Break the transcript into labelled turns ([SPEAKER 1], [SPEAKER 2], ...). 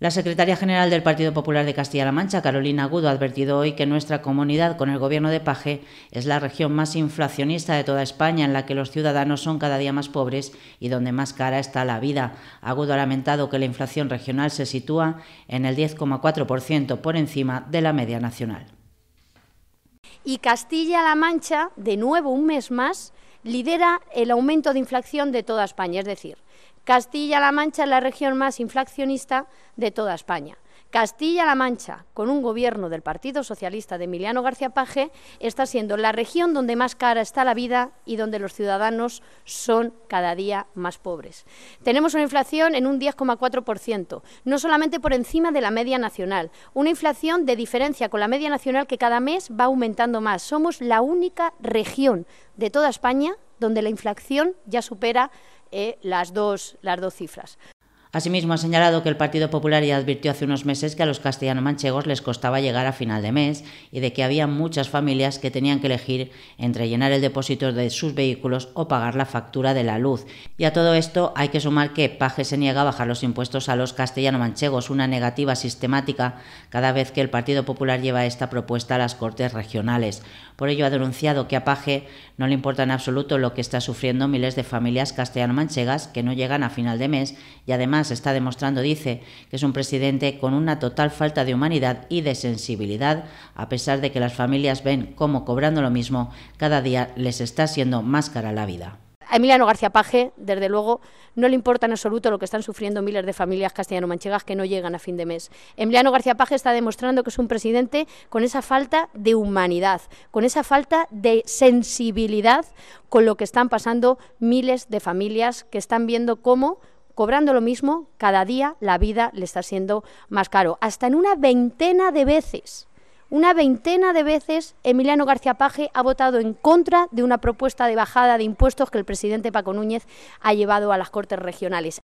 [SPEAKER 1] La secretaria general del Partido Popular de Castilla-La Mancha, Carolina Agudo, ha advertido hoy que nuestra comunidad con el gobierno de Paje es la región más inflacionista de toda España, en la que los ciudadanos son cada día más pobres y donde más cara está la vida. Agudo ha lamentado que la inflación regional se sitúa en el 10,4% por encima de la media nacional.
[SPEAKER 2] Y Castilla-La Mancha, de nuevo un mes más, lidera el aumento de inflación de toda España, es decir, Castilla-La Mancha es la región más inflacionista de toda España. Castilla-La Mancha, con un gobierno del Partido Socialista de Emiliano García Paje, está siendo la región donde más cara está la vida y donde los ciudadanos son cada día más pobres. Tenemos una inflación en un 10,4%, no solamente por encima de la media nacional, una inflación de diferencia con la media nacional que cada mes va aumentando más. Somos la única región de toda España donde la inflación ya supera eh, las dos cifras.
[SPEAKER 1] Asimismo, ha señalado que el Partido Popular ya advirtió hace unos meses que a los castellano-manchegos les costaba llegar a final de mes y de que había muchas familias que tenían que elegir entre llenar el depósito de sus vehículos o pagar la factura de la luz. Y a todo esto hay que sumar que Paje se niega a bajar los impuestos a los castellano-manchegos, una negativa sistemática cada vez que el Partido Popular lleva esta propuesta a las Cortes regionales. Por ello, ha denunciado que a Paje no le importa en absoluto lo que está sufriendo miles de familias castellano-manchegas que no llegan a final de mes y además se está demostrando, dice, que es un presidente con una total falta de humanidad y de sensibilidad, a pesar de que las familias ven cómo cobrando lo mismo cada día les está siendo más cara la vida. A Emiliano
[SPEAKER 2] García Paje, desde luego, no le importa en absoluto lo que están sufriendo miles de familias castellano-manchegas que no llegan a fin de mes. Emiliano García Paje está demostrando que es un presidente con esa falta de humanidad, con esa falta de sensibilidad con lo que están pasando miles de familias que están viendo cómo cobrando lo mismo, cada día la vida le está siendo más caro, hasta en una veintena de veces. Una veintena de veces Emiliano García Paje ha votado en contra de una propuesta de bajada de impuestos que el presidente Paco Núñez ha llevado a las Cortes Regionales.